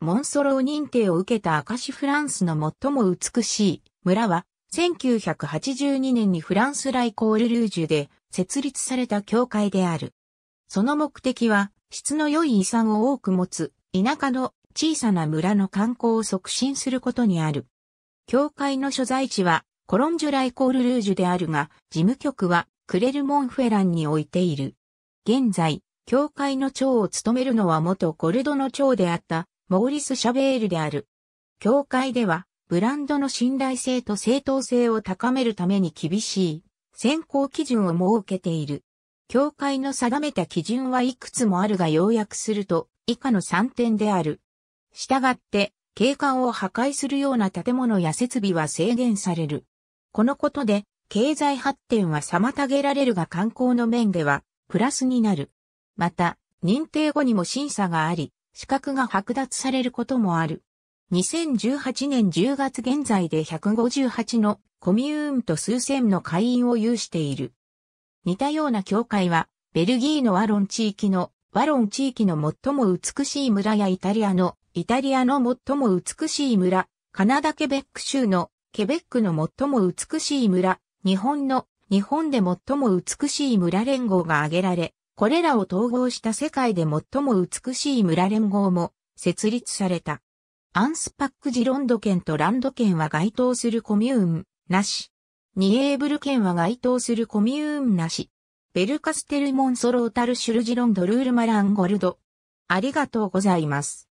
モンソロー認定を受けた証フランスの最も美しい村は、1982年にフランスライコールルージュで設立された教会である。その目的は、質の良い遺産を多く持つ、田舎の小さな村の観光を促進することにある。教会の所在地は、コロンジュライコールルージュであるが、事務局は、クレルモンフェランに置いている。現在、教会の長を務めるのは元コルドの長であった、モーリス・シャベールである。協会では、ブランドの信頼性と正当性を高めるために厳しい選考基準を設けている。協会の定めた基準はいくつもあるが要約すると以下の3点である。したがって、景観を破壊するような建物や設備は制限される。このことで、経済発展は妨げられるが観光の面では、プラスになる。また、認定後にも審査があり、資格が剥奪されることもある。2018年10月現在で158のコミューンと数千の会員を有している。似たような教会は、ベルギーのワロン地域の、ワロン地域の最も美しい村やイタリアの、イタリアの最も美しい村、カナダケベック州の、ケベックの最も美しい村、日本の、日本で最も美しい村連合が挙げられ、これらを統合した世界で最も美しい村連合も設立された。アンスパックジロンド県とランド県は該当するコミューン、なし。ニエーブル県は該当するコミューンなし。ベルカステルモンソロータルシュルジロンドルールマランゴルド。ありがとうございます。